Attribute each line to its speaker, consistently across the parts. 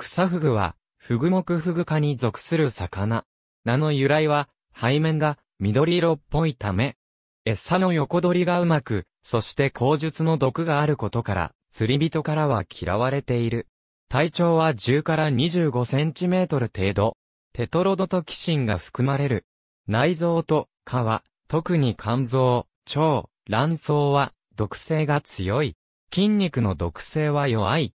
Speaker 1: 草フグは、フグ目フグ科に属する魚。名の由来は、背面が緑色っぽいため、餌の横取りがうまく、そして口述の毒があることから、釣り人からは嫌われている。体長は10から25センチメートル程度。テトロドトキシンが含まれる。内臓と皮、特に肝臓、腸、卵巣は毒性が強い。筋肉の毒性は弱い。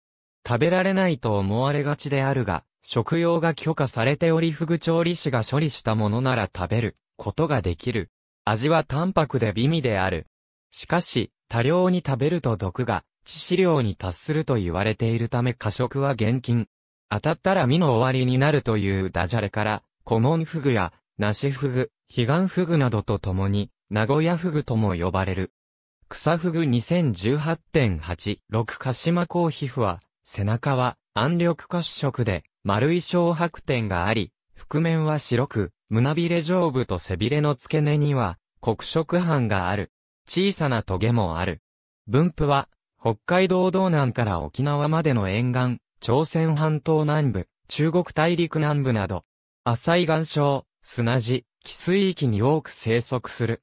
Speaker 1: 食べられないと思われがちであるが、食用が許可されておりフグ調理師が処理したものなら食べることができる。味は淡白で美味である。しかし、多量に食べると毒が致死量に達すると言われているため過食は厳禁。当たったら身の終わりになるというダジャレから、コモンフグや、ナシフグ、ヒガンフグなどと共に、名古屋フグとも呼ばれる。草フグ2018.86鹿島コーヒフは、背中は暗緑褐色で丸い小白点があり、覆面は白く、胸びれ上部と背びれの付け根には黒色斑がある。小さな棘もある。分布は北海道道南から沖縄までの沿岸、朝鮮半島南部、中国大陸南部など、浅い岩礁、砂地、汽水域に多く生息する。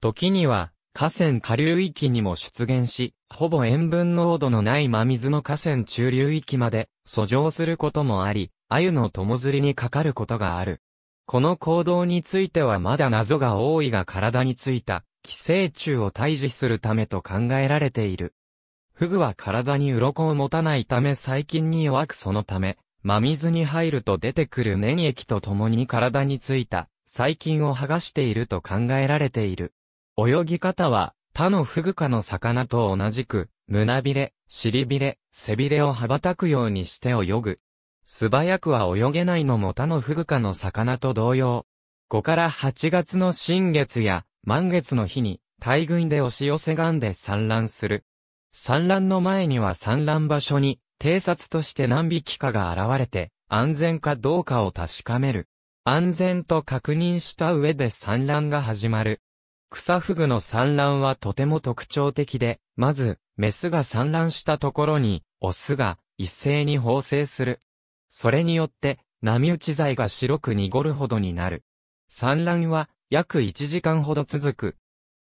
Speaker 1: 時には、河川下流域にも出現し、ほぼ塩分濃度のない真水の河川中流域まで遡上することもあり、鮎の友釣りにかかることがある。この行動についてはまだ謎が多いが体についた寄生虫を退治するためと考えられている。フグは体に鱗を持たないため細菌に弱くそのため、真水に入ると出てくる粘液と共に体についた細菌を剥がしていると考えられている。泳ぎ方は、他のフグ科の魚と同じく、胸びれ、尻びれ、背びれを羽ばたくようにして泳ぐ。素早くは泳げないのも他のフグ科の魚と同様。5から8月の新月や満月の日に大群で押し寄せがんで産卵する。産卵の前には産卵場所に偵察として何匹かが現れて安全かどうかを確かめる。安全と確認した上で産卵が始まる。草フグの産卵はとても特徴的で、まず、メスが産卵したところに、オスが一斉に放生する。それによって、波打ち剤が白く濁るほどになる。産卵は約1時間ほど続く。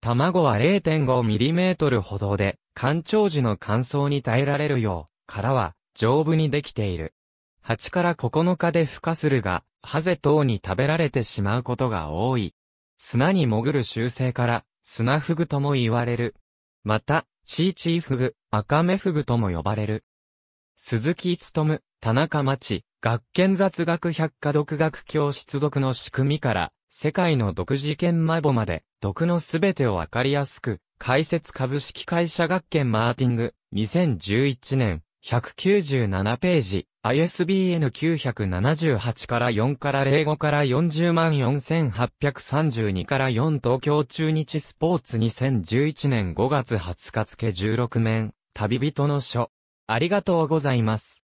Speaker 1: 卵は0 5トルほどで、干潮時の乾燥に耐えられるよう、殻は丈夫にできている。8から9日で孵化するが、ハゼ等に食べられてしまうことが多い。砂に潜る習性から、砂フグとも言われる。また、チーチーフグ、赤目フグとも呼ばれる。鈴木勤、田中町、学研雑学百科独学教室読の仕組みから、世界の独自研マボまで、読のすべてをわかりやすく、解説株式会社学研マーティング、2011年、197ページ。ISBN 978から4から05から40万4832から4東京中日スポーツ2011年5月20日付16面、旅人の書。ありがとうございます。